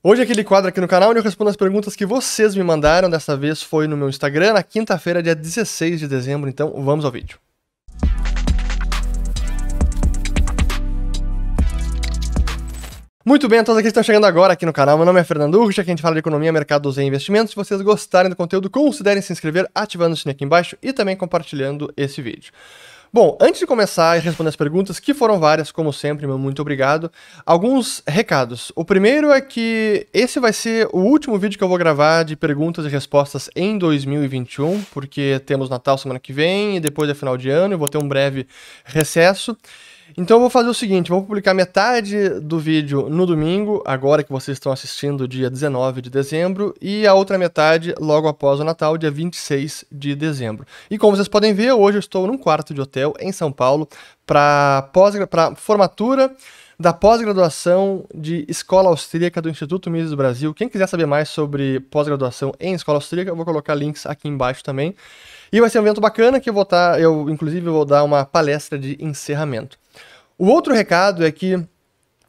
Hoje é aquele quadro aqui no canal onde eu respondo as perguntas que vocês me mandaram. Dessa vez foi no meu Instagram, na quinta-feira, dia 16 de dezembro. Então, vamos ao vídeo. Muito bem, a todos aqueles que estão chegando agora aqui no canal, meu nome é Fernando Urch, aqui a gente fala de economia, mercados e investimentos. Se vocês gostarem do conteúdo, considerem se inscrever ativando o sininho aqui embaixo e também compartilhando esse vídeo. Bom, antes de começar e responder as perguntas, que foram várias, como sempre, meu muito obrigado, alguns recados. O primeiro é que esse vai ser o último vídeo que eu vou gravar de perguntas e respostas em 2021, porque temos Natal semana que vem e depois é final de ano, eu vou ter um breve recesso. Então eu vou fazer o seguinte, vou publicar metade do vídeo no domingo, agora que vocês estão assistindo dia 19 de dezembro, e a outra metade logo após o Natal, dia 26 de dezembro. E como vocês podem ver, hoje eu estou num quarto de hotel em São Paulo para formatura da pós-graduação de Escola Austríaca do Instituto Mises do Brasil. Quem quiser saber mais sobre pós-graduação em Escola Austríaca, eu vou colocar links aqui embaixo também. E vai ser um evento bacana que eu vou estar, tá, eu inclusive vou dar uma palestra de encerramento. O outro recado é que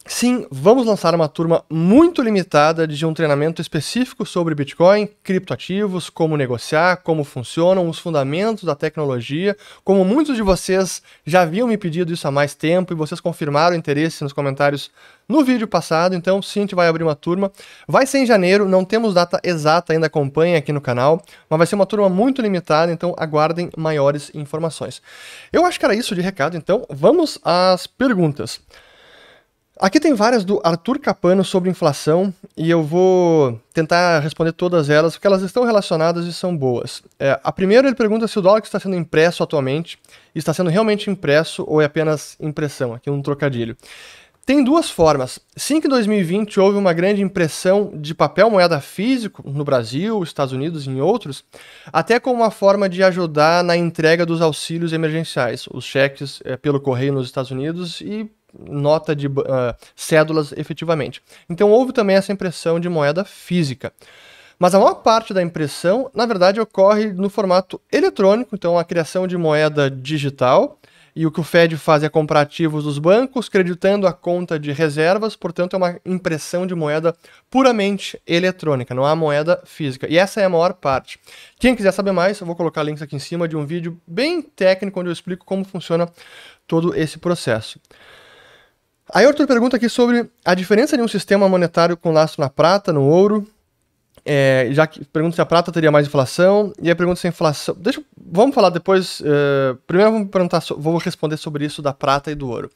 Sim, vamos lançar uma turma muito limitada de um treinamento específico sobre Bitcoin, criptoativos, como negociar, como funcionam os fundamentos da tecnologia. Como muitos de vocês já haviam me pedido isso há mais tempo e vocês confirmaram o interesse nos comentários no vídeo passado, então sim, a gente vai abrir uma turma. Vai ser em janeiro, não temos data exata ainda, acompanha aqui no canal, mas vai ser uma turma muito limitada, então aguardem maiores informações. Eu acho que era isso de recado, então vamos às perguntas. Aqui tem várias do Arthur Capano sobre inflação e eu vou tentar responder todas elas porque elas estão relacionadas e são boas. É, a primeira ele pergunta se o dólar que está sendo impresso atualmente está sendo realmente impresso ou é apenas impressão. Aqui um trocadilho. Tem duas formas. Sim que em 2020 houve uma grande impressão de papel moeda físico no Brasil, Estados Unidos e em outros, até como uma forma de ajudar na entrega dos auxílios emergenciais, os cheques é, pelo correio nos Estados Unidos e nota de uh, cédulas efetivamente. Então houve também essa impressão de moeda física. Mas a maior parte da impressão, na verdade, ocorre no formato eletrônico, então a criação de moeda digital. E o que o Fed faz é comprar ativos dos bancos, creditando a conta de reservas, portanto, é uma impressão de moeda puramente eletrônica, não há moeda física. E essa é a maior parte. Quem quiser saber mais, eu vou colocar links aqui em cima de um vídeo bem técnico onde eu explico como funciona todo esse processo. Aí Arthur pergunta aqui sobre a diferença de um sistema monetário com lastro na prata, no ouro. É, já que pergunta se a prata teria mais inflação, e aí pergunta se a inflação. Deixa, vamos falar depois. Uh, primeiro vamos perguntar, vou responder sobre isso da prata e do ouro.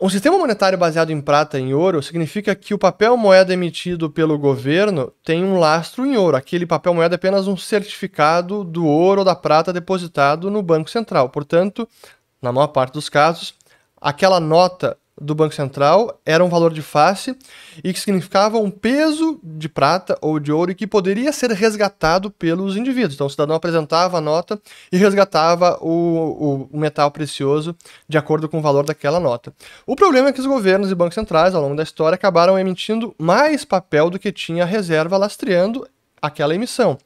Um sistema monetário baseado em prata e em ouro significa que o papel moeda emitido pelo governo tem um lastro em ouro. Aquele papel moeda é apenas um certificado do ouro ou da prata depositado no Banco Central. Portanto, na maior parte dos casos, aquela nota do Banco Central era um valor de face e que significava um peso de prata ou de ouro e que poderia ser resgatado pelos indivíduos. Então, o cidadão apresentava a nota e resgatava o, o, metal precioso de acordo com o valor daquela nota. O problema é que os governos e bancos centrais, ao longo da história, acabaram emitindo mais papel do que tinha a reserva, lastreando aquela emissão.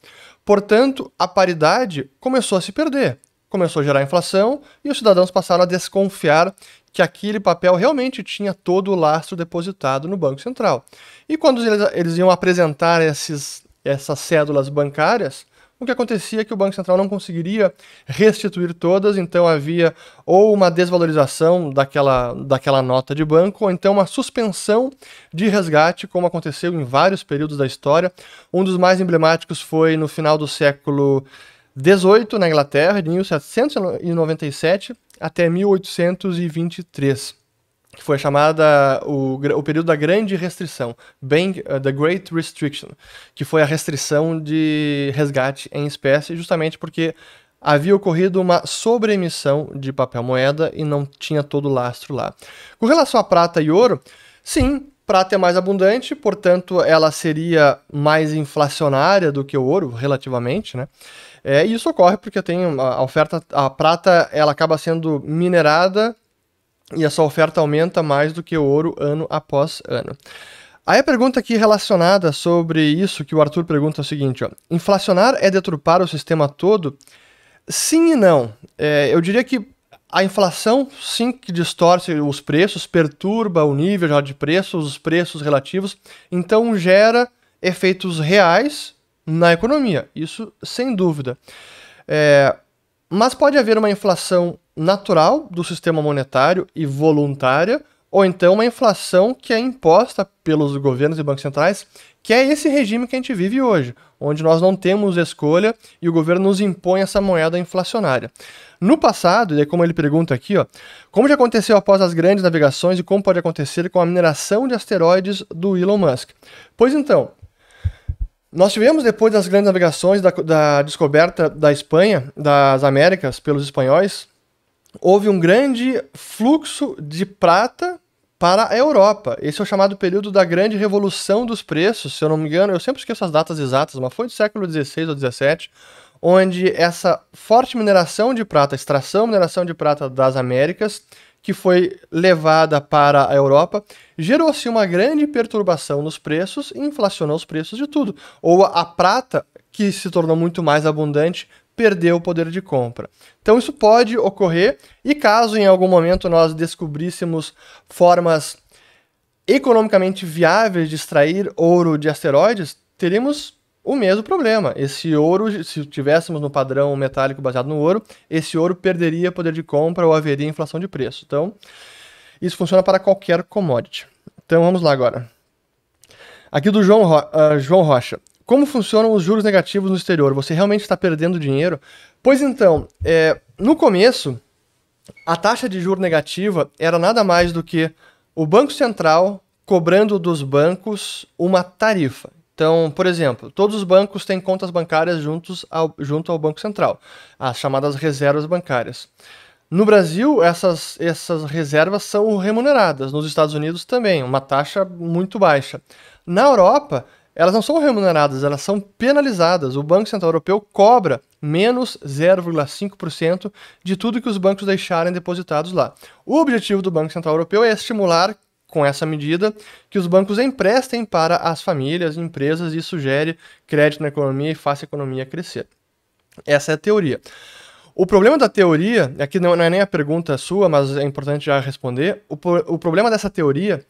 Portanto, a paridade começou a se perder começou a gerar inflação e os cidadãos passaram a desconfiar que aquele papel realmente tinha todo o lastro depositado no Banco Central. E quando eles, eles iam apresentar esses, essas cédulas bancárias, o que acontecia é que o Banco Central não conseguiria restituir todas, então havia ou uma desvalorização daquela, daquela nota de banco, ou então uma suspensão de resgate, como aconteceu em vários períodos da história. Um dos mais emblemáticos foi no final do século 18 na Inglaterra, de 1797 até 1823, que foi chamada o, o período da Grande Restrição, bem, uh, The Great Restriction, que foi a restrição de resgate em espécie, justamente porque havia ocorrido uma sobreemissão de papel moeda e não tinha todo o lastro lá. Com relação à prata e ouro, sim, prata é mais abundante, portanto, ela seria mais inflacionária do que o ouro, relativamente, né? É, e isso ocorre porque tem a oferta, a prata, ela acaba sendo minerada e essa oferta aumenta mais do que o ouro ano após ano. Aí a pergunta aqui relacionada sobre isso que o Arthur pergunta é o seguinte: ó, inflacionar é deturpar o sistema todo? Sim e não. É, eu diria que a inflação, sim, que distorce os preços, perturba o nível de preços, os preços relativos, então gera efeitos reais na economia, isso sem dúvida. É, mas pode haver uma inflação natural do sistema monetário e voluntária, ou então uma inflação que é imposta pelos governos e bancos centrais que é esse regime que a gente vive hoje, onde nós não temos escolha e o governo nos impõe essa moeda inflacionária. No passado, e é como ele pergunta aqui, ó, como já aconteceu após as grandes navegações e como pode acontecer com a mineração de asteroides do Elon Musk? Pois então, nós tivemos depois das grandes navegações da, da descoberta da Espanha, das Américas pelos espanhóis, houve um grande fluxo de prata para a Europa. Esse é o chamado período da Grande Revolução dos Preços, se eu não me engano, eu sempre esqueço as datas exatas, mas foi do século XVI ou XVII, onde essa forte mineração de prata, extração mineração de prata das Américas, que foi levada para a Europa, gerou-se uma grande perturbação nos preços e inflacionou os preços de tudo. Ou a prata, que se tornou muito mais abundante, perdeu o poder de compra. Então isso pode ocorrer e caso em algum momento nós descobríssemos formas economicamente viáveis de extrair ouro de asteroides, teríamos o mesmo problema. Esse ouro, se tivéssemos no padrão metálico baseado no ouro, esse ouro perderia poder de compra ou haveria inflação de preço. Então, isso funciona para qualquer commodity. Então, vamos lá agora. Aqui do João, Ro uh, João Rocha. Como funcionam os juros negativos no exterior? Você realmente está perdendo dinheiro? Pois então, é, no começo, a taxa de juro negativa era nada mais do que o Banco Central cobrando dos bancos uma tarifa. Então, por exemplo, todos os bancos têm contas bancárias juntos ao, junto ao Banco Central, as chamadas reservas bancárias. No Brasil, essas, essas reservas são remuneradas, nos Estados Unidos também, uma taxa muito baixa. Na Europa, elas não são remuneradas, elas são penalizadas. O Banco Central Europeu cobra menos 0,5% de tudo que os bancos deixarem depositados lá. O objetivo do Banco Central Europeu é estimular com essa medida que os bancos emprestem para as famílias, empresas e isso gere crédito na economia e faça a economia crescer. Essa é a teoria. O problema da teoria, aqui não é nem a pergunta sua, mas é importante já responder. O, o problema dessa teoria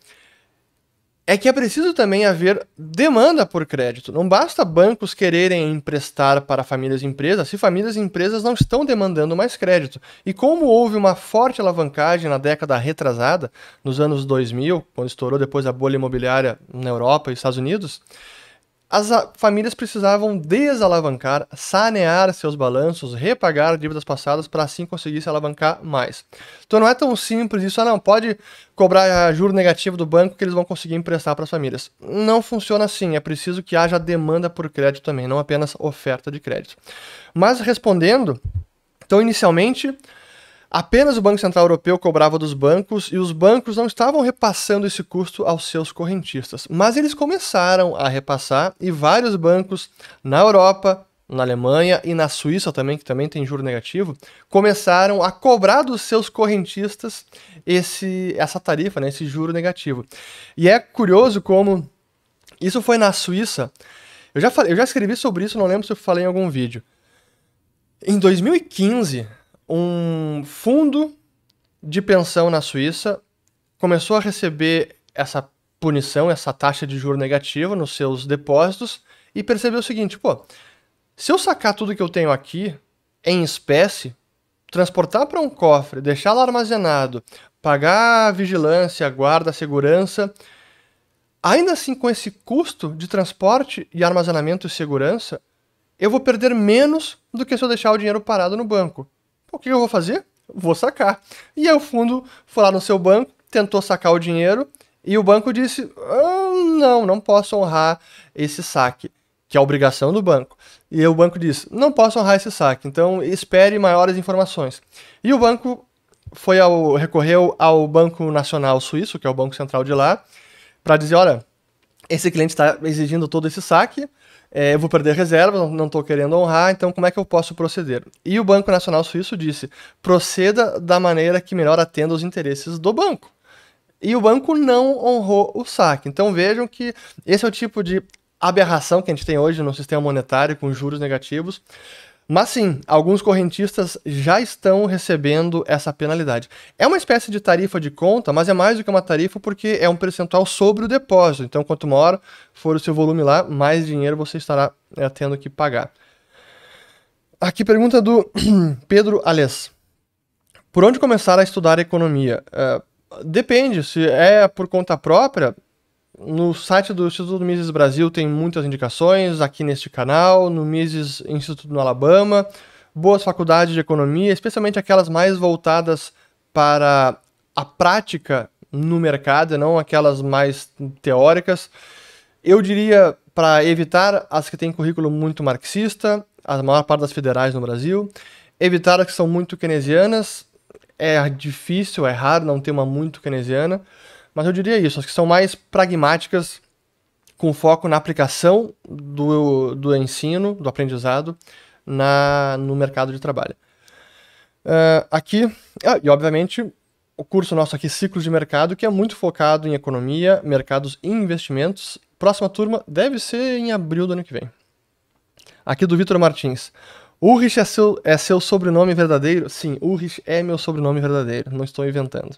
é que é preciso também haver demanda por crédito. Não basta bancos quererem emprestar para famílias e empresas se famílias e empresas não estão demandando mais crédito. E como houve uma forte alavancagem na década retrasada, nos anos 2000, quando estourou depois a bolha imobiliária na Europa e Estados Unidos, as famílias precisavam desalavancar, sanear seus balanços, repagar dívidas passadas para assim conseguir se alavancar mais. Então não é tão simples isso, ah, não, pode cobrar ah, juro negativo do banco que eles vão conseguir emprestar para as famílias. Não funciona assim, é preciso que haja demanda por crédito também, não apenas oferta de crédito. Mas respondendo, então inicialmente Apenas o Banco Central Europeu cobrava dos bancos e os bancos não estavam repassando esse custo aos seus correntistas, mas eles começaram a repassar e vários bancos na Europa, na Alemanha e na Suíça também, que também tem juro negativo, começaram a cobrar dos seus correntistas esse essa tarifa, né, esse juro negativo. E é curioso como isso foi na Suíça. Eu já falei, eu já escrevi sobre isso, não lembro se eu falei em algum vídeo. Em 2015, um fundo de pensão na Suíça começou a receber essa punição, essa taxa de juro negativa nos seus depósitos e percebeu o seguinte, pô, se eu sacar tudo que eu tenho aqui em espécie, transportar para um cofre, deixar lá armazenado, pagar vigilância, guarda, segurança, ainda assim com esse custo de transporte e armazenamento e segurança, eu vou perder menos do que se eu deixar o dinheiro parado no banco o que eu vou fazer? Vou sacar. E aí o fundo foi lá no seu banco, tentou sacar o dinheiro, e o banco disse: ah, não, não posso honrar esse saque, que é a obrigação do banco. E o banco disse: não posso honrar esse saque, então espere maiores informações. E o banco foi ao, recorreu ao Banco Nacional Suíço, que é o banco central de lá, para dizer: olha, esse cliente está exigindo todo esse saque, é, eu vou perder reserva, não estou querendo honrar, então como é que eu posso proceder? E o Banco Nacional Suíço disse: proceda da maneira que melhor atenda os interesses do banco. E o banco não honrou o saque. Então vejam que esse é o tipo de aberração que a gente tem hoje no sistema monetário com juros negativos. Mas sim, alguns correntistas já estão recebendo essa penalidade. É uma espécie de tarifa de conta, mas é mais do que uma tarifa porque é um percentual sobre o depósito. Então, quanto maior for o seu volume lá, mais dinheiro você estará é, tendo que pagar. Aqui pergunta do Pedro Alês. Por onde começar a estudar economia? Eh, depende, se é por conta própria, no site do Instituto Mises Brasil tem muitas indicações, aqui neste canal, no Mises Instituto no Alabama, boas faculdades de economia, especialmente aquelas mais voltadas para a prática no mercado, não aquelas mais teóricas. Eu diria para evitar as que têm currículo muito marxista, a maior parte das federais no Brasil, evitar as que são muito keynesianas, é difícil, é raro não ter uma muito keynesiana. Mas eu diria isso, as que são mais pragmáticas, com foco na aplicação do, do ensino, do aprendizado, na, no mercado de trabalho. Uh, aqui, ah, e obviamente, o curso nosso aqui, Ciclos de Mercado, que é muito focado em economia, mercados e investimentos. Próxima turma deve ser em abril do ano que vem. Aqui do Vitor Martins. Ulrich é seu, é seu sobrenome verdadeiro? Sim, Ulrich é meu sobrenome verdadeiro, não estou inventando.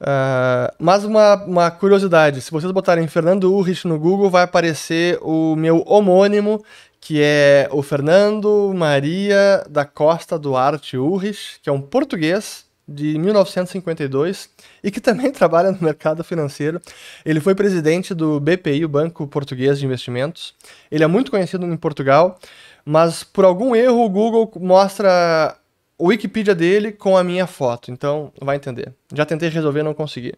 Uh, mas uma, uma curiosidade: se vocês botarem Fernando Urrich no Google, vai aparecer o meu homônimo, que é o Fernando Maria da Costa Duarte Urrich, que é um português de 1952 e que também trabalha no mercado financeiro. Ele foi presidente do BPI, o Banco Português de Investimentos. Ele é muito conhecido em Portugal, mas por algum erro o Google mostra Wikipedia dele com a minha foto. Então, vai entender. Já tentei resolver, não consegui.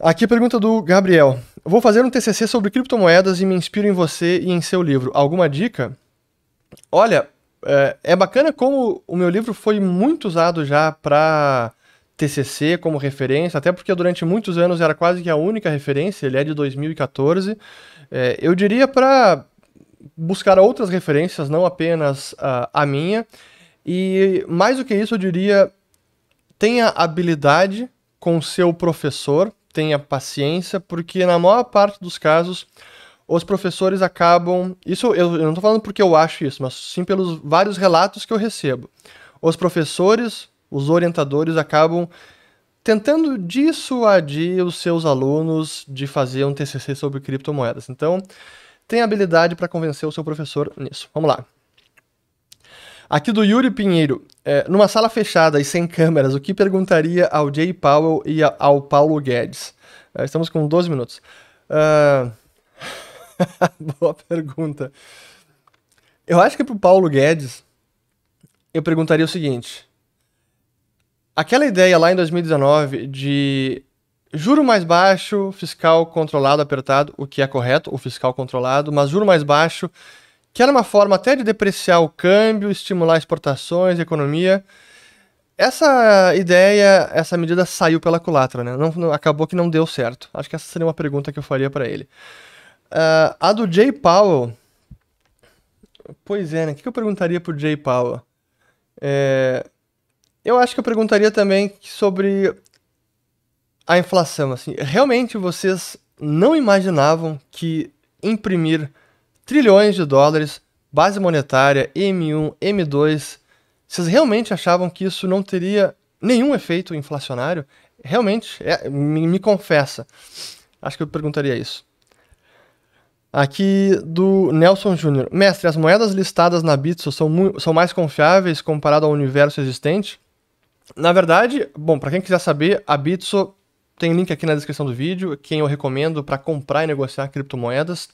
Aqui a pergunta do Gabriel. Vou fazer um TCC sobre criptomoedas e me inspiro em você e em seu livro. Alguma dica? Olha, é, é bacana como o meu livro foi muito usado já para TCC como referência, até porque durante muitos anos era quase que a única referência, ele é de 2014. É, eu diria para buscar outras referências, não apenas a minha. E mais do que isso, eu diria: tenha habilidade com seu professor, tenha paciência, porque na maior parte dos casos os professores acabam. Isso eu, eu não estou falando porque eu acho isso, mas sim pelos vários relatos que eu recebo. Os professores, os orientadores acabam tentando dissuadir os seus alunos de fazer um TCC sobre criptomoedas. Então, tem habilidade para convencer o seu professor nisso. Vamos lá. Aqui do Yuri Pinheiro. É, numa sala fechada e sem câmeras, o que perguntaria ao Jay Powell e ao Paulo Guedes? É, estamos com 12 minutos. Uh... Boa pergunta. Eu acho que pro Paulo Guedes, eu perguntaria o seguinte. Aquela ideia lá em 2019 de juro mais baixo, fiscal controlado, apertado, o que é correto, o fiscal controlado, mas juro mais baixo que era uma forma até de depreciar o câmbio, estimular exportações, economia. Essa ideia, essa medida saiu pela culatra, né? Não, não, acabou que não deu certo. Acho que essa seria uma pergunta que eu faria para ele. Uh, a do Jay Powell. Pois é, né? O que eu perguntaria pro Jay Powell? É... Eu acho que eu perguntaria também sobre a inflação. Assim, realmente vocês não imaginavam que imprimir trilhões de dólares, base monetária, M1, M2. Vocês realmente achavam que isso não teria nenhum efeito inflacionário? Realmente, é, me, me confessa. Acho que eu perguntaria isso. Aqui do Nelson Júnior. Mestre, as moedas listadas na Bitso são, são mais confiáveis comparado ao universo existente? Na verdade, bom, para quem quiser saber, a Bitso tem link aqui na descrição do vídeo, quem eu recomendo para comprar e negociar criptomoedas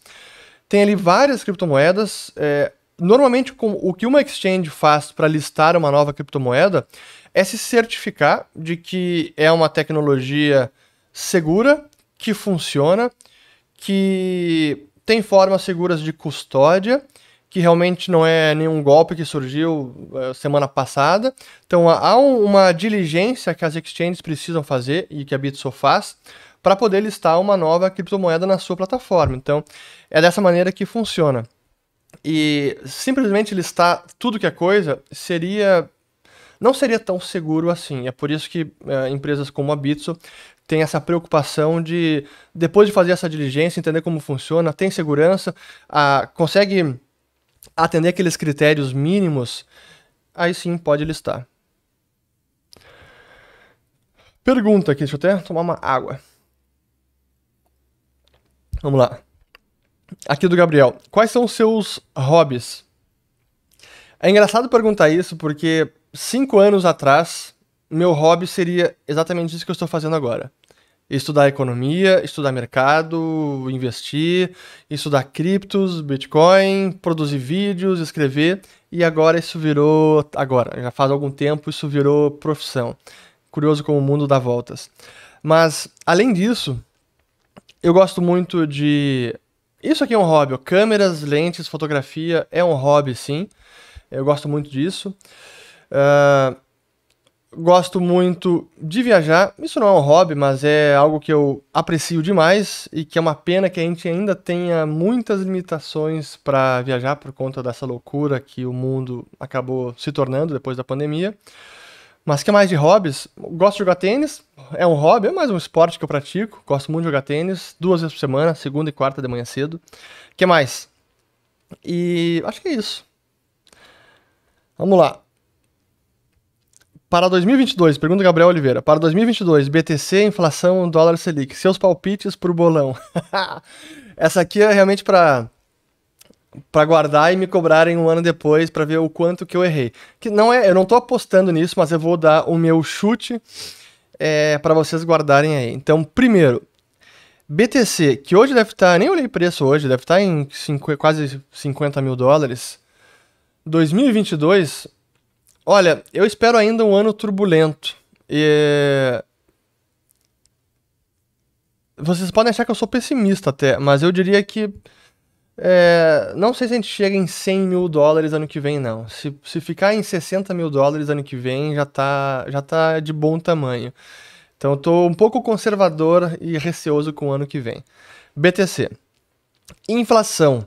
tem ali várias criptomoedas. É, normalmente, com, o que uma exchange faz para listar uma nova criptomoeda é se certificar de que é uma tecnologia segura, que funciona, que tem formas seguras de custódia, que realmente não é nenhum golpe que surgiu é, semana passada. Então há um, uma diligência que as exchanges precisam fazer e que a Bitso faz para poder listar uma nova criptomoeda na sua plataforma. Então, é dessa maneira que funciona. E simplesmente listar tudo que é coisa seria não seria tão seguro assim. É por isso que é, empresas como a Bitso têm essa preocupação de, depois de fazer essa diligência, entender como funciona, tem segurança, consegue atender aqueles critérios mínimos, aí sim pode listar. Pergunta aqui, deixa eu até tomar uma água. Vamos lá aqui do Gabriel. Quais são os seus hobbies? É engraçado perguntar isso porque cinco anos atrás, meu hobby seria exatamente isso que eu estou fazendo agora: estudar economia, estudar mercado, investir, estudar criptos, Bitcoin, produzir vídeos, escrever. E agora isso virou. Agora, já faz algum tempo, isso virou profissão. Curioso como o mundo dá voltas. Mas, além disso, eu gosto muito de isso aqui é um hobby. Câmeras, lentes, fotografia é um hobby, sim. Eu gosto muito disso. Uh, gosto muito de viajar. Isso não é um hobby, mas é algo que eu aprecio demais e que é uma pena que a gente ainda tenha muitas limitações para viajar por conta dessa loucura que o mundo acabou se tornando depois da pandemia. Mas que mais de hobbies? Gosto de jogar tênis, é um hobby, é mais um esporte que eu pratico. Gosto muito de jogar tênis, duas vezes por semana, segunda e quarta de manhã cedo. que mais? E acho que é isso. Vamos lá. Para 2022, pergunta Gabriel Oliveira. Para 2022, BTC, inflação, dólar Selic. Seus palpites para o bolão. Essa aqui é realmente para para guardar e me cobrarem um ano depois para ver o quanto que eu errei. Que não é, eu não tô apostando nisso, mas eu vou dar o meu chute é, para vocês guardarem aí. Então, primeiro, BTC, que hoje deve estar, tá, nem olhei preço hoje, deve estar tá em cinco, quase 50 mil dólares. 2022, olha, eu espero ainda um ano turbulento. E... Vocês podem achar que eu sou pessimista até, mas eu diria que é, não sei se a gente chega em 100 mil dólares ano que vem, não. Se, se ficar em 60 mil dólares ano que vem, já tá, já tá de bom tamanho. Então eu tô um pouco conservador e receoso com o ano que vem. BTC. Inflação.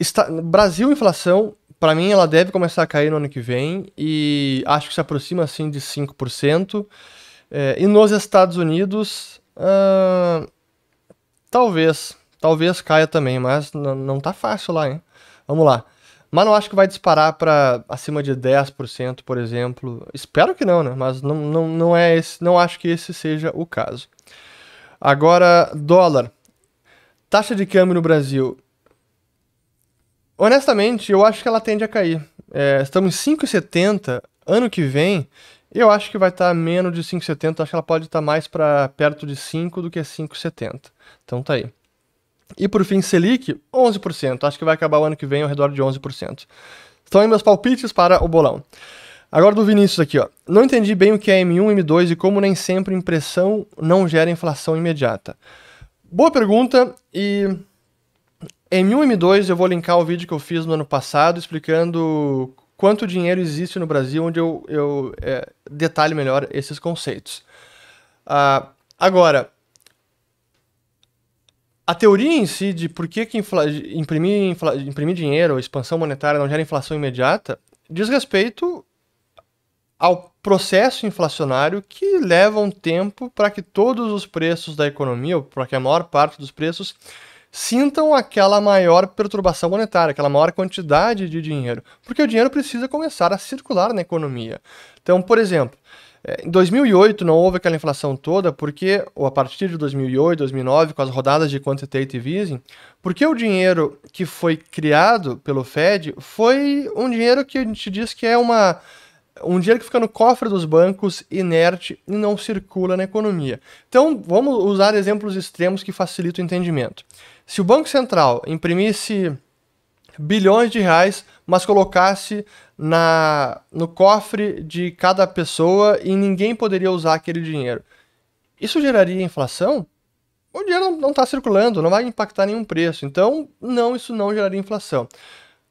Está, Brasil, inflação, para mim ela deve começar a cair no ano que vem e acho que se aproxima assim de 5%. É, e nos Estados Unidos, uh, talvez talvez caia também, mas não tá fácil lá, hein? Vamos lá. Mas não acho que vai disparar para acima de 10%, por exemplo. Espero que não, né? Mas não, não, não é esse, não acho que esse seja o caso. Agora, dólar. Taxa de câmbio no Brasil. Honestamente, eu acho que ela tende a cair. É, estamos em 5,70 ano que vem. Eu acho que vai estar tá menos de 5,70. Acho que ela pode estar tá mais para perto de 5 do que 5,70. Então tá aí. E por fim, Selic, 11%. Acho que vai acabar o ano que vem ao redor de 11%. Estão aí meus palpites para o bolão. Agora do Vinícius aqui, ó. Não entendi bem o que é M1, M2 e como nem sempre impressão não gera inflação imediata. Boa pergunta e M1 e M2 eu vou linkar o vídeo que eu fiz no ano passado explicando quanto dinheiro existe no Brasil, onde eu, eu é, detalho melhor esses conceitos. Uh, agora, a teoria em si de por que, que infla, imprimir, infla, imprimir dinheiro, expansão monetária não gera inflação imediata, diz respeito ao processo inflacionário que leva um tempo para que todos os preços da economia, ou para que a maior parte dos preços, sintam aquela maior perturbação monetária, aquela maior quantidade de dinheiro, porque o dinheiro precisa começar a circular na economia. Então, por exemplo, é, em 2008 não houve aquela inflação toda, porque, ou a partir de 2008, 2009, com as rodadas de quantitative easing, porque o dinheiro que foi criado pelo Fed foi um dinheiro que a gente diz que é uma um dinheiro que fica no cofre dos bancos inerte e não circula na economia. Então, vamos usar exemplos extremos que facilitam o entendimento. Se o Banco Central imprimisse bilhões de reais, mas colocasse na no cofre de cada pessoa e ninguém poderia usar aquele dinheiro. Isso geraria inflação? O dinheiro não está circulando, não vai impactar nenhum preço. Então, não, isso não geraria inflação.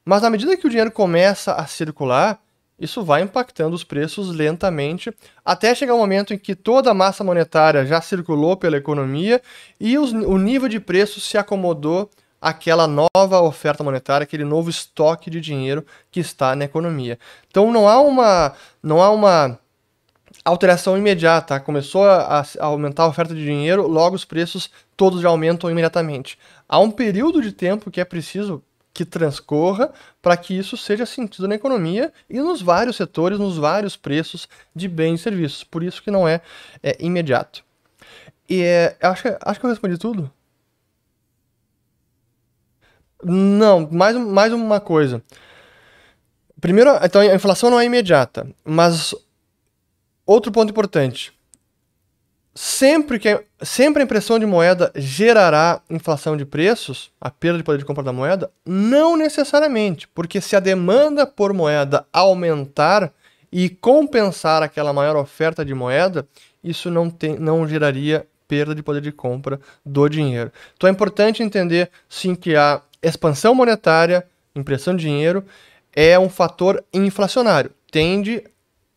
Mas à medida que o dinheiro começa a circular, isso vai impactando os preços lentamente, até chegar o um momento em que toda a massa monetária já circulou pela economia e os, o nível de preço se acomodou aquela nova oferta monetária, aquele novo estoque de dinheiro que está na economia. Então não há uma, não há uma alteração imediata. Tá? Começou a, a aumentar a oferta de dinheiro, logo os preços todos já aumentam imediatamente. Há um período de tempo que é preciso que transcorra para que isso seja sentido na economia e nos vários setores, nos vários preços de bens e serviços. Por isso que não é, é imediato. E é, acho, acho que eu respondi tudo. Não, mais, mais uma coisa. Primeiro, então a inflação não é imediata, mas outro ponto importante. Sempre que sempre a impressão de moeda gerará inflação de preços, a perda de poder de compra da moeda, não necessariamente, porque se a demanda por moeda aumentar e compensar aquela maior oferta de moeda, isso não tem não geraria perda de poder de compra do dinheiro. Então é importante entender sim que há expansão monetária, impressão de dinheiro, é um fator inflacionário, tende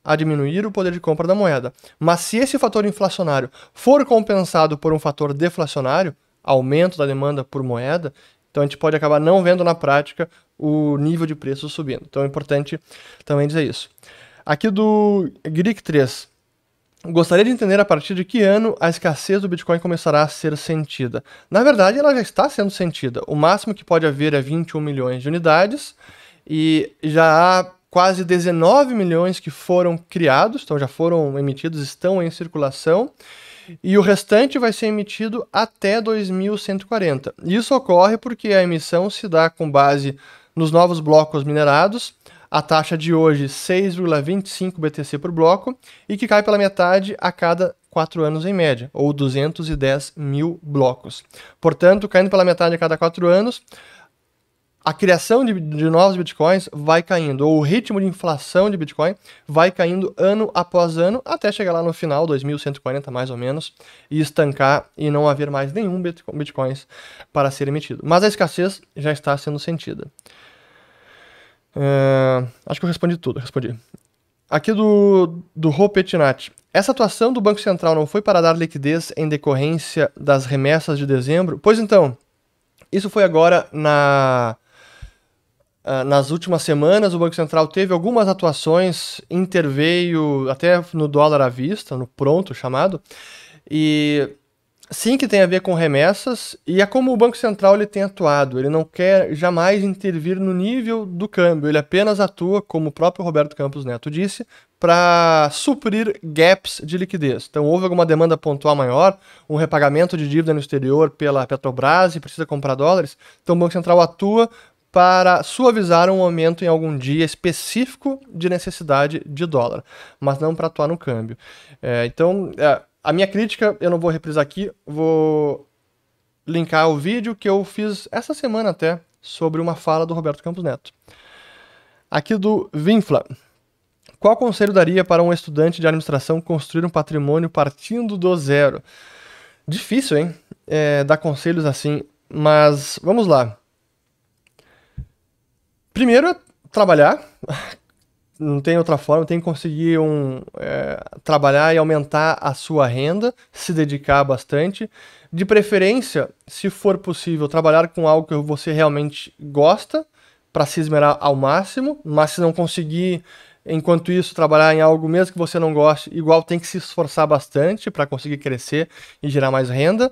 a diminuir o poder de compra da moeda. Mas se esse fator inflacionário for compensado por um fator deflacionário, aumento da demanda por moeda, então a gente pode acabar não vendo na prática o nível de preço subindo. Então é importante também dizer isso. Aqui do GRIC 3, Gostaria de entender a partir de que ano a escassez do Bitcoin começará a ser sentida. Na verdade, ela já está sendo sentida. O máximo que pode haver é 21 milhões de unidades e já há quase 19 milhões que foram criados, então já foram emitidos, estão em circulação, e o restante vai ser emitido até 2140. Isso ocorre porque a emissão se dá com base nos novos blocos minerados, a taxa de hoje 6,25 BTC por bloco e que cai pela metade a cada 4 anos em média, ou 210 mil blocos. Portanto, caindo pela metade a cada 4 anos, a criação de, de, novos bitcoins vai caindo, ou o ritmo de inflação de bitcoin vai caindo ano após ano, até chegar lá no final, 2140 mais ou menos, e estancar e não haver mais nenhum bitcoins para ser emitido. Mas a escassez já está sendo sentida. É, acho que eu respondi tudo, respondi. Aqui do, do Rô Petinat. Essa atuação do Banco Central não foi para dar liquidez em decorrência das remessas de dezembro? Pois então, isso foi agora na, ah, nas últimas semanas, o Banco Central teve algumas atuações, interveio até no dólar à vista, no pronto chamado, e sim que tem a ver com remessas e é como o Banco Central ele tem atuado. Ele não quer jamais intervir no nível do câmbio, ele apenas atua, como o próprio Roberto Campos Neto disse, para suprir gaps de liquidez. Então, houve alguma demanda pontual maior, um repagamento de dívida no exterior pela Petrobras e precisa comprar dólares, então o Banco Central atua para suavizar um aumento em algum dia específico de necessidade de dólar, mas não para atuar no câmbio. É, então, é, a minha crítica, eu não vou reprisar aqui, vou linkar o vídeo que eu fiz essa semana até sobre uma fala do Roberto Campos Neto. Aqui do Vinfla. Qual conselho daria para um estudante de administração construir um patrimônio partindo do zero? Difícil, hein? É, dar conselhos assim, mas vamos lá. Primeiro, trabalhar, não tem outra forma, tem que conseguir um, é, trabalhar e aumentar a sua renda, se dedicar bastante. De preferência, se for possível, trabalhar com algo que você realmente gosta, para se esmerar ao máximo, mas se não conseguir, enquanto isso, trabalhar em algo mesmo que você não goste, igual tem que se esforçar bastante para conseguir crescer e gerar mais renda.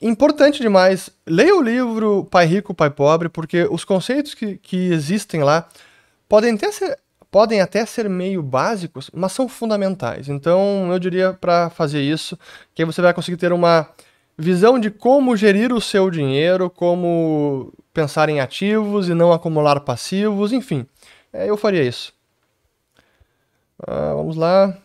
Importante demais, leia o livro Pai Rico, Pai Pobre, porque os conceitos que, que existem lá podem até ser podem até ser meio básicos, mas são fundamentais. Então, eu diria para fazer isso, que aí você vai conseguir ter uma visão de como gerir o seu dinheiro, como pensar em ativos e não acumular passivos, enfim. É, eu faria isso. Ah, vamos lá.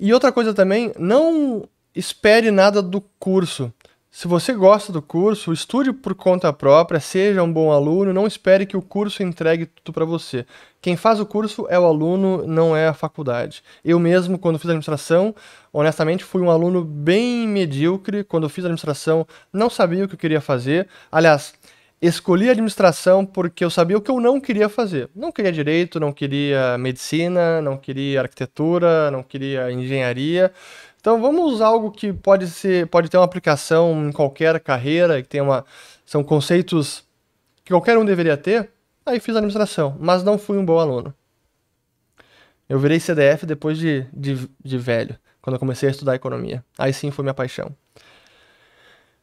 E outra coisa também, não espere nada do curso. Se você gosta do curso, estude por conta própria, seja um bom aluno, não espere que o curso entregue tudo para você. Quem faz o curso é o aluno, não é a faculdade. Eu mesmo, quando fiz administração, honestamente fui um aluno bem medíocre. Quando fiz administração, não sabia o que eu queria fazer. Aliás, escolhi administração porque eu sabia o que eu não queria fazer. Não queria direito, não queria medicina, não queria arquitetura, não queria engenharia. Então vamos usar algo que pode ser, pode ter uma aplicação em qualquer carreira, que tem uma, são conceitos que qualquer um deveria ter. Aí fiz administração, mas não fui um bom aluno. Eu virei CDF depois de, de, de velho, quando eu comecei a estudar economia. Aí sim foi minha paixão.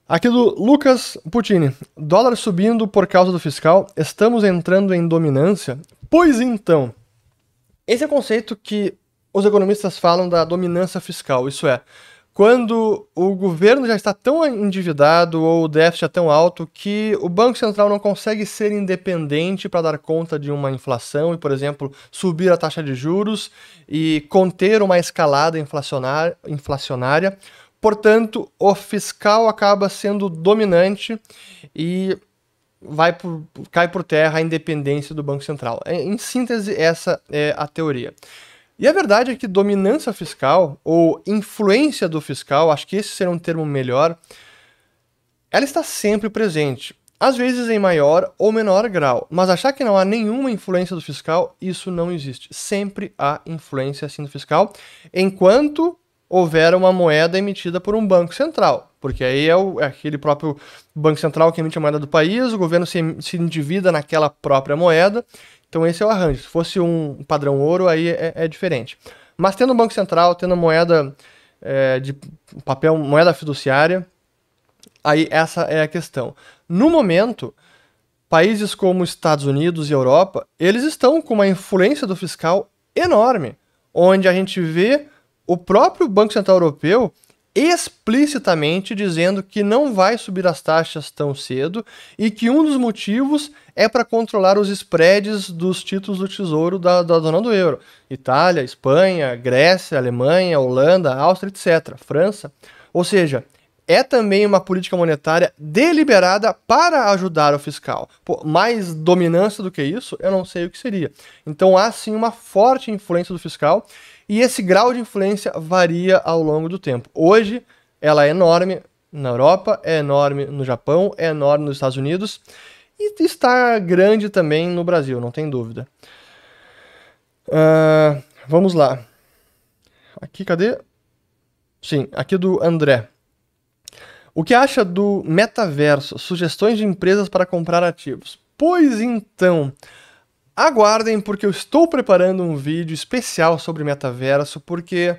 Aqui do Lucas Putini. Dólar subindo por causa do fiscal, estamos entrando em dominância? Pois então. Esse é um conceito que os economistas falam da dominância fiscal, isso é, quando o governo já está tão endividado ou o déficit é tão alto que o Banco Central não consegue ser independente para dar conta de uma inflação e, por exemplo, subir a taxa de juros e conter uma escalada inflacionária. Portanto, o fiscal acaba sendo dominante e vai por, cai por terra a independência do Banco Central. É, em síntese, essa é a teoria. E a verdade é que dominância fiscal ou influência do fiscal, acho que esse seria um termo melhor, ela está sempre presente, às vezes em maior ou menor grau, mas achar que não há nenhuma influência do fiscal, isso não existe. Sempre há influência assim do fiscal, enquanto houver uma moeda emitida por um banco central, porque aí é, o, é aquele próprio banco central que emite a moeda do país, o governo se, se endivida naquela própria moeda então esse é o arranjo. Se fosse um padrão ouro, aí é, é diferente. Mas tendo o Banco Central, tendo moeda é, de papel, moeda fiduciária, aí essa é a questão. No momento, países como Estados Unidos e Europa, eles estão com uma influência do fiscal enorme, onde a gente vê o próprio Banco Central Europeu explicitamente dizendo que não vai subir as taxas tão cedo e que um dos motivos é para controlar os spreads dos títulos do Tesouro da, da zona do euro. Itália, Espanha, Grécia, Alemanha, Holanda, Áustria, etc. França. Ou seja, é também uma política monetária deliberada para ajudar o fiscal. Pô, mais dominância do que isso, eu não sei o que seria. Então há sim uma forte influência do fiscal e esse grau de influência varia ao longo do tempo. Hoje, ela é enorme na Europa, é enorme no Japão, é enorme nos Estados Unidos e está grande também no Brasil, não tem dúvida. Uh, vamos lá. Aqui, cadê? Sim, aqui do André. O que acha do metaverso? Sugestões de empresas para comprar ativos. Pois então, Aguardem, porque eu estou preparando um vídeo especial sobre metaverso, porque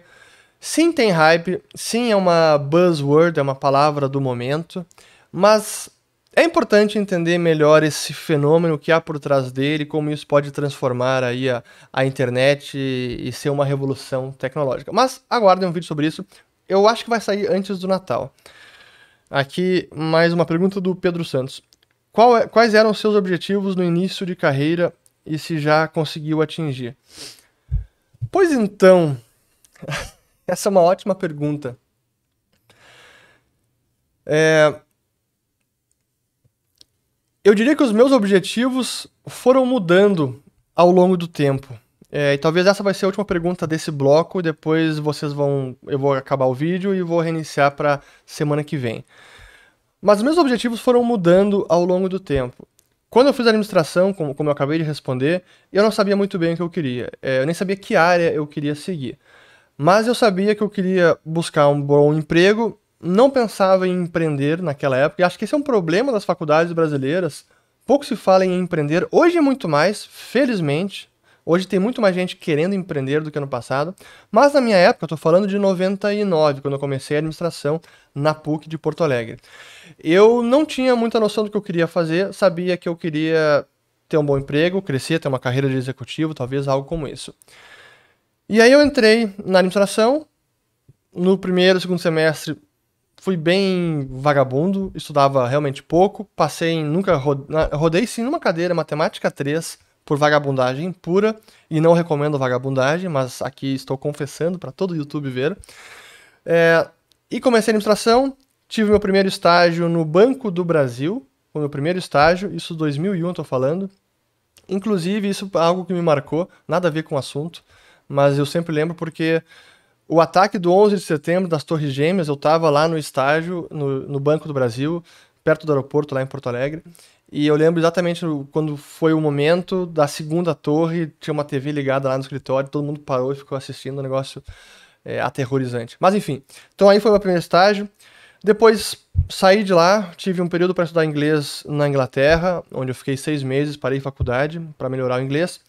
sim tem hype, sim é uma buzzword, é uma palavra do momento, mas é importante entender melhor esse fenômeno que há por trás dele, como isso pode transformar aí a, a internet e, e ser uma revolução tecnológica. Mas aguardem um vídeo sobre isso, eu acho que vai sair antes do Natal. Aqui, mais uma pergunta do Pedro Santos. É, quais eram seus objetivos no início de carreira e se já conseguiu atingir. Pois então, essa é uma ótima pergunta. É... Eu diria que os meus objetivos foram mudando ao longo do tempo. É, e talvez essa vai ser a última pergunta desse bloco. Depois vocês vão, eu vou acabar o vídeo e vou reiniciar para semana que vem. Mas meus objetivos foram mudando ao longo do tempo. Quando eu fiz administração, como, como eu acabei de responder, eu não sabia muito bem o que eu queria. É, eu nem sabia que área eu queria seguir. Mas eu sabia que eu queria buscar um bom emprego, não pensava em empreender naquela época, e acho que esse é um problema das faculdades brasileiras. Pouco se fala em empreender, hoje é muito mais, felizmente, Hoje tem muito mais gente querendo empreender do que ano passado, mas na minha época, eu estou falando de 99, quando eu comecei a administração na PUC de Porto Alegre. Eu não tinha muita noção do que eu queria fazer, sabia que eu queria ter um bom emprego, crescer, ter uma carreira de executivo, talvez algo como isso. E aí eu entrei na administração, no primeiro, segundo semestre, fui bem vagabundo, estudava realmente pouco, passei nunca rodei, rodei sim numa cadeira, matemática 3, por vagabundagem pura, e não recomendo vagabundagem, mas aqui estou confessando para todo o YouTube ver. É, e comecei a administração, tive meu primeiro estágio no Banco do Brasil, o meu primeiro estágio, isso 2001 estou falando. Inclusive, isso é algo que me marcou, nada a ver com o assunto, mas eu sempre lembro porque o ataque do 11 de setembro das Torres Gêmeas, eu estava lá no estágio, no, no Banco do Brasil, perto do aeroporto, lá em Porto Alegre, e eu lembro exatamente quando foi o momento da segunda torre, tinha uma TV ligada lá no escritório, todo mundo parou e ficou assistindo um negócio é, aterrorizante. Mas enfim, então aí foi o meu primeiro estágio. Depois saí de lá, tive um período para estudar inglês na Inglaterra, onde eu fiquei seis meses, parei faculdade para melhorar o inglês.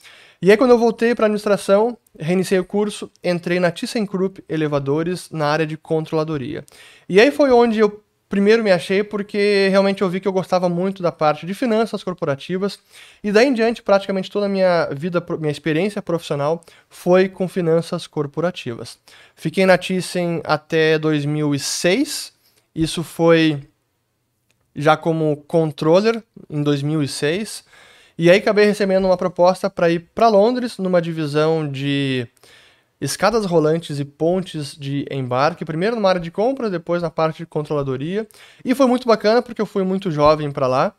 E aí quando eu voltei para administração, reiniciei o curso, entrei na ThyssenKrupp Elevadores na área de controladoria. E aí foi onde eu Primeiro me achei porque realmente eu vi que eu gostava muito da parte de finanças corporativas e daí em diante praticamente toda a minha vida, minha experiência profissional foi com finanças corporativas. Fiquei na Thyssen até 2006. Isso foi já como controller em 2006. E aí acabei recebendo uma proposta para ir para Londres numa divisão de escadas rolantes e pontes de embarque, primeiro numa área de compras, depois na parte de controladoria. E foi muito bacana porque eu fui muito jovem para lá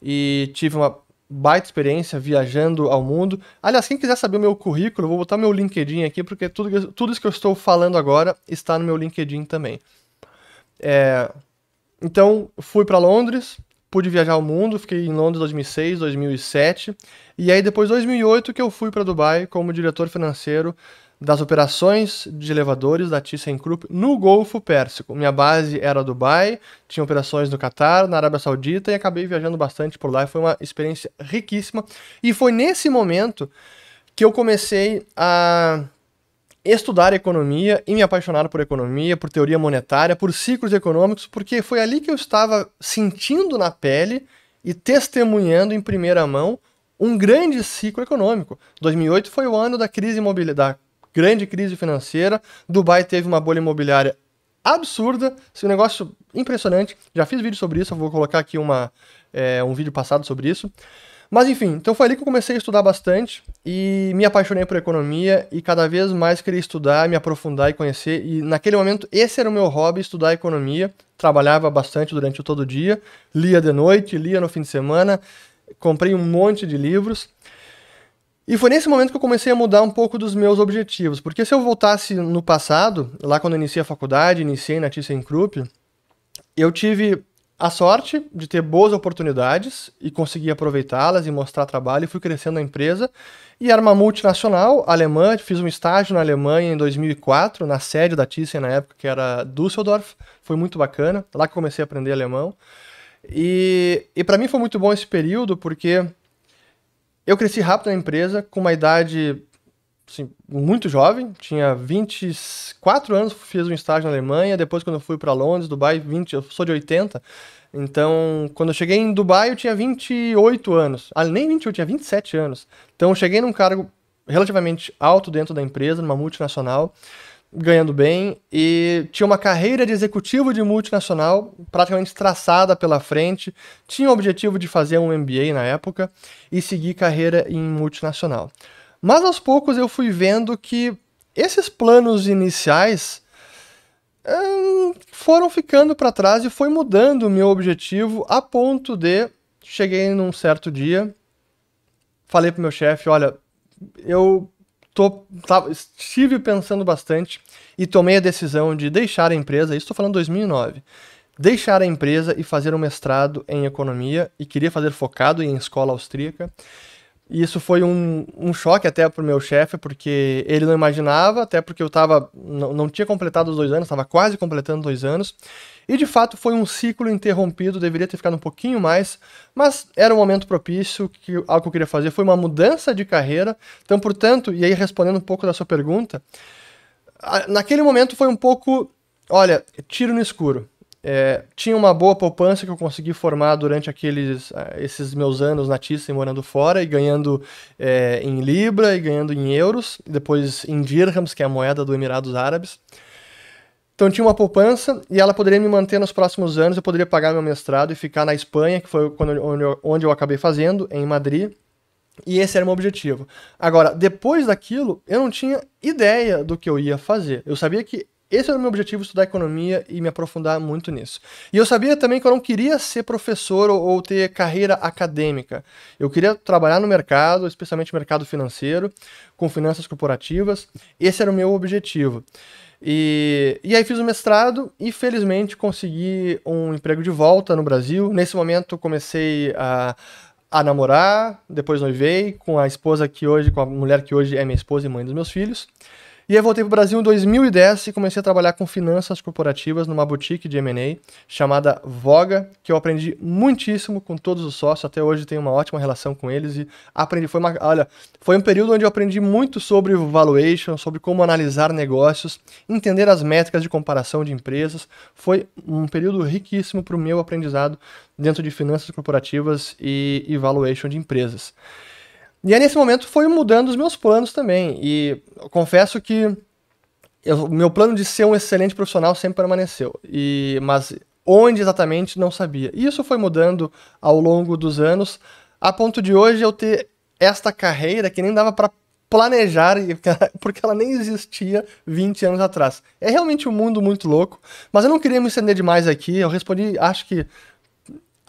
e tive uma baita experiência viajando ao mundo. Aliás, quem quiser saber o meu currículo, vou botar meu LinkedIn aqui, porque tudo, tudo isso que eu estou falando agora está no meu LinkedIn também. É, então, fui para Londres, pude viajar ao mundo, fiquei em Londres 2006, 2007, e aí depois 2008 que eu fui para Dubai como diretor financeiro das operações de elevadores da ThyssenKrupp no Golfo Pérsico. Minha base era Dubai, tinha operações no Catar, na Arábia Saudita e acabei viajando bastante por lá. Foi uma experiência riquíssima. E foi nesse momento que eu comecei a estudar economia e me apaixonar por economia, por teoria monetária, por ciclos econômicos, porque foi ali que eu estava sentindo na pele e testemunhando em primeira mão um grande ciclo econômico. 2008 foi o ano da crise imobiliária, grande crise financeira, Dubai teve uma bolha imobiliária absurda, esse negócio impressionante. Já fiz vídeo sobre isso, eu vou colocar aqui uma, é, um vídeo passado sobre isso. Mas enfim, então foi ali que eu comecei a estudar bastante e me apaixonei por economia e cada vez mais queria estudar, me aprofundar e conhecer. E naquele momento esse era o meu hobby, estudar economia. Trabalhava bastante durante o todo dia, lia de noite, lia no fim de semana, comprei um monte de livros e foi nesse momento que eu comecei a mudar um pouco dos meus objetivos, porque se eu voltasse no passado, lá quando eu iniciei a faculdade, iniciei na ThyssenKrupp, eu tive a sorte de ter boas oportunidades e consegui aproveitá-las e mostrar trabalho, e fui crescendo na empresa, e era uma multinacional alemã, fiz um estágio na Alemanha em 2004, na sede da Thyssen na época, que era Düsseldorf, foi muito bacana, lá que comecei a aprender alemão, e, e para mim foi muito bom esse período, porque eu cresci rápido na empresa, com uma idade assim, muito jovem, tinha 24 anos, fiz um estágio na Alemanha, depois quando eu fui para Londres, Dubai, 20, eu sou de 80, então quando eu cheguei em Dubai eu tinha 28 anos, ah, nem 28, eu tinha 27 anos, então eu cheguei num cargo relativamente alto dentro da empresa, numa multinacional, ganhando bem e tinha uma carreira de executivo de multinacional praticamente traçada pela frente, tinha o objetivo de fazer um MBA na época e seguir carreira em multinacional. Mas aos poucos eu fui vendo que esses planos iniciais hum, foram ficando para trás e foi mudando o meu objetivo a ponto de cheguei num certo dia, falei pro meu chefe, olha, eu Tá, estive pensando bastante e tomei a decisão de deixar a empresa, estou falando 2009, deixar a empresa e fazer um mestrado em economia e queria fazer focado em escola austríaca. E isso foi um, um choque até pro meu chefe, porque ele não imaginava, até porque eu tava. Não, não tinha completado os dois anos, estava quase completando dois anos. E de fato foi um ciclo interrompido, deveria ter ficado um pouquinho mais, mas era um momento propício, que algo que eu queria fazer foi uma mudança de carreira. Então, portanto, e aí respondendo um pouco da sua pergunta, naquele momento foi um pouco, olha, tiro no escuro. É, tinha uma boa poupança que eu consegui formar durante aqueles ah, esses meus anos na e morando fora e ganhando é, em libra e ganhando em euros, depois em dirhams, que é a moeda do Emirados Árabes. Então tinha uma poupança e ela poderia me manter nos próximos anos, eu poderia pagar meu mestrado e ficar na Espanha, que foi quando, onde, eu, onde eu acabei fazendo, em Madrid. E esse era o meu objetivo. Agora, depois daquilo, eu não tinha ideia do que eu ia fazer. Eu sabia que esse era o meu objetivo, estudar economia e me aprofundar muito nisso. E eu sabia também que eu não queria ser professor ou, ou ter carreira acadêmica. Eu queria trabalhar no mercado, especialmente no mercado financeiro, com finanças corporativas. Esse era o meu objetivo. E, e aí fiz o mestrado e felizmente consegui um emprego de volta no Brasil. Nesse momento comecei a a namorar, depois noivei com a esposa que hoje, com a mulher que hoje é minha esposa e mãe dos meus filhos. E aí voltei para o Brasil em 2010 e comecei a trabalhar com finanças corporativas numa boutique de M&A chamada Voga, que eu aprendi muitíssimo com todos os sócios, até hoje tenho uma ótima relação com eles e aprendi, foi uma, olha, foi um período onde eu aprendi muito sobre valuation, sobre como analisar negócios, entender as métricas de comparação de empresas, foi um período riquíssimo para o meu aprendizado dentro de finanças corporativas e valuation de empresas. E aí, nesse momento, foi mudando os meus planos também. E confesso que o meu plano de ser um excelente profissional sempre permaneceu. E, mas onde exatamente, não sabia. E isso foi mudando ao longo dos anos, a ponto de hoje eu ter esta carreira que nem dava para planejar, porque ela nem existia 20 anos atrás. É realmente um mundo muito louco, mas eu não queria me estender demais aqui, eu respondi, acho que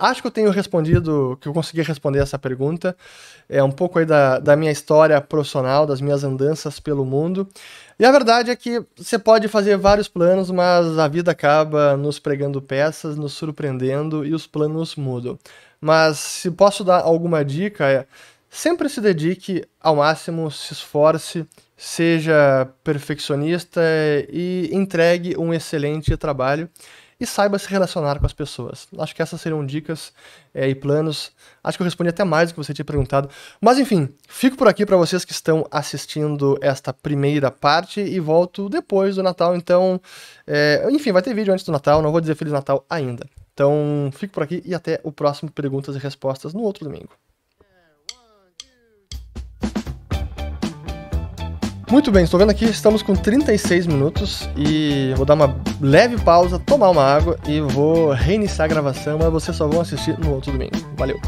Acho que eu tenho respondido, que eu consegui responder essa pergunta. É um pouco aí da, da minha história profissional, das minhas andanças pelo mundo. E a verdade é que você pode fazer vários planos, mas a vida acaba nos pregando peças, nos surpreendendo e os planos mudam. Mas se posso dar alguma dica, é sempre se dedique ao máximo, se esforce, seja perfeccionista e entregue um excelente trabalho e saiba se relacionar com as pessoas. Acho que essas serão dicas é, e planos. Acho que eu respondi até mais do que você tinha perguntado. Mas enfim, fico por aqui para vocês que estão assistindo esta primeira parte e volto depois do Natal. Então, é, enfim, vai ter vídeo antes do Natal, não vou dizer Feliz Natal ainda. Então, fico por aqui e até o próximo Perguntas e Respostas no outro domingo. Muito bem, estou vendo aqui, estamos com 36 minutos e vou dar uma leve pausa, tomar uma água e vou reiniciar a gravação, mas vocês só vão assistir no outro domingo. Valeu!